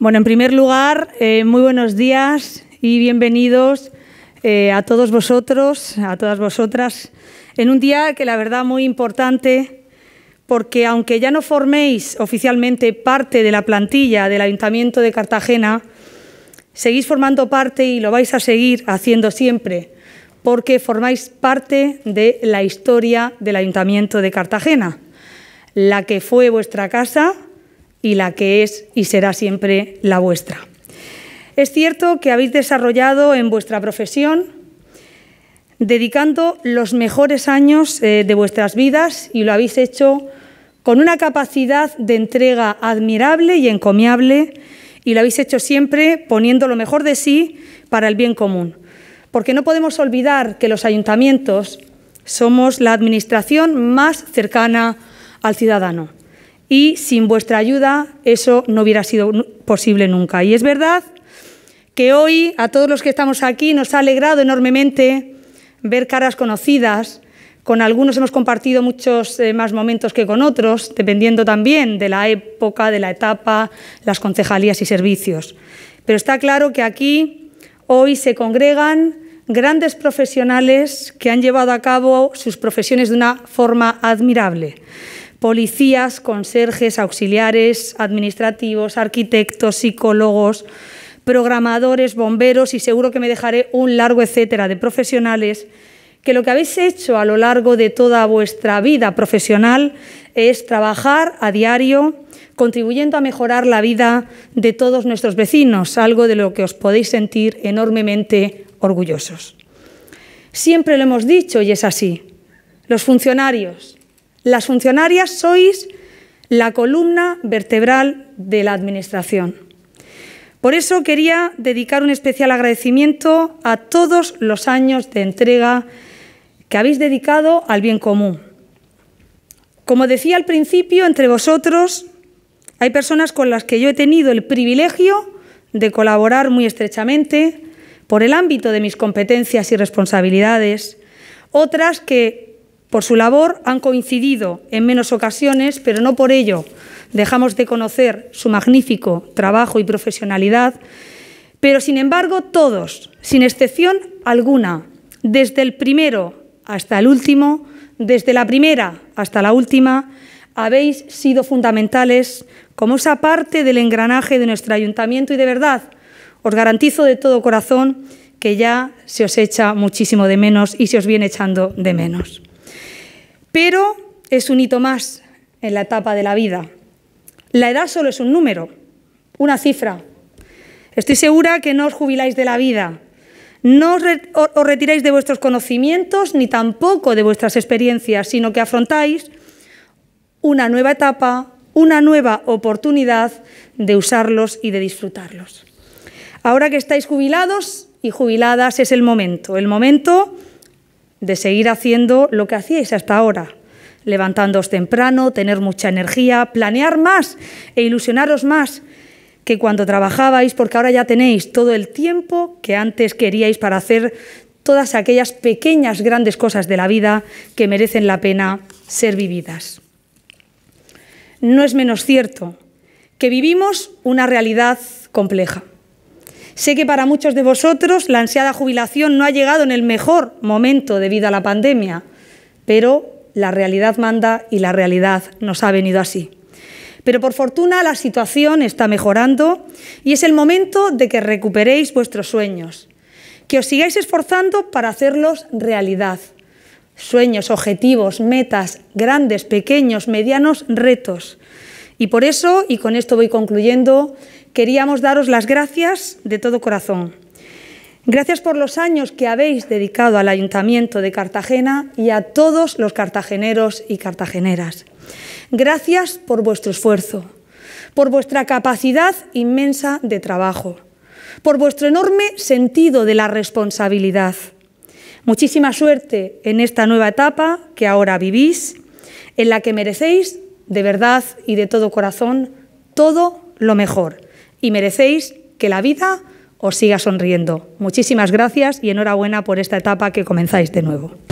Bueno, en primer lugar, eh, muy buenos días y bienvenidos eh, a todos vosotros, a todas vosotras, en un día que la verdad muy importante, porque aunque ya no forméis oficialmente parte de la plantilla del Ayuntamiento de Cartagena, seguís formando parte y lo vais a seguir haciendo siempre, porque formáis parte de la historia del Ayuntamiento de Cartagena, la que fue vuestra casa y la que es y será siempre la vuestra. Es cierto que habéis desarrollado en vuestra profesión, dedicando los mejores años eh, de vuestras vidas y lo habéis hecho con una capacidad de entrega admirable y encomiable y lo habéis hecho siempre poniendo lo mejor de sí para el bien común. Porque no podemos olvidar que los ayuntamientos somos la administración más cercana al ciudadano y sin vuestra ayuda eso no hubiera sido posible nunca. Y es verdad que hoy a todos los que estamos aquí nos ha alegrado enormemente ver caras conocidas. Con algunos hemos compartido muchos eh, más momentos que con otros, dependiendo también de la época, de la etapa, las concejalías y servicios. Pero está claro que aquí hoy se congregan grandes profesionales que han llevado a cabo sus profesiones de una forma admirable policías, conserjes, auxiliares, administrativos, arquitectos, psicólogos, programadores, bomberos y seguro que me dejaré un largo etcétera de profesionales que lo que habéis hecho a lo largo de toda vuestra vida profesional es trabajar a diario contribuyendo a mejorar la vida de todos nuestros vecinos, algo de lo que os podéis sentir enormemente orgullosos. Siempre lo hemos dicho y es así. Los funcionarios, las funcionarias sois la columna vertebral de la Administración. Por eso quería dedicar un especial agradecimiento a todos los años de entrega que habéis dedicado al bien común. Como decía al principio, entre vosotros hay personas con las que yo he tenido el privilegio de colaborar muy estrechamente por el ámbito de mis competencias y responsabilidades, otras que por su labor han coincidido en menos ocasiones, pero no por ello dejamos de conocer su magnífico trabajo y profesionalidad, pero sin embargo todos, sin excepción alguna, desde el primero hasta el último, desde la primera hasta la última, habéis sido fundamentales como esa parte del engranaje de nuestro ayuntamiento y de verdad os garantizo de todo corazón que ya se os echa muchísimo de menos y se os viene echando de menos pero es un hito más en la etapa de la vida. La edad solo es un número, una cifra. Estoy segura que no os jubiláis de la vida, no os, retiráis de vuestros conocimientos ni tampoco de vuestras experiencias, sino que afrontáis una nueva etapa, una nueva oportunidad de usarlos y de disfrutarlos. Ahora que estáis jubilados y jubiladas es el momento, el momento de seguir haciendo lo que hacíais hasta ahora, levantándoos temprano, tener mucha energía, planear más e ilusionaros más que cuando trabajabais, porque ahora ya tenéis todo el tiempo que antes queríais para hacer todas aquellas pequeñas, grandes cosas de la vida que merecen la pena ser vividas. No es menos cierto que vivimos una realidad compleja. Sé que para muchos de vosotros la ansiada jubilación no ha llegado en el mejor momento debido a la pandemia, pero la realidad manda y la realidad nos ha venido así. Pero por fortuna la situación está mejorando y es el momento de que recuperéis vuestros sueños, que os sigáis esforzando para hacerlos realidad. Sueños, objetivos, metas, grandes, pequeños, medianos, retos. Y por eso, y con esto voy concluyendo, queríamos daros las gracias de todo corazón. Gracias por los años que habéis dedicado al Ayuntamiento de Cartagena y a todos los cartageneros y cartageneras. Gracias por vuestro esfuerzo, por vuestra capacidad inmensa de trabajo, por vuestro enorme sentido de la responsabilidad. Muchísima suerte en esta nueva etapa que ahora vivís, en la que merecéis de verdad y de todo corazón todo lo mejor y merecéis que la vida os siga sonriendo. Muchísimas gracias y enhorabuena por esta etapa que comenzáis de nuevo.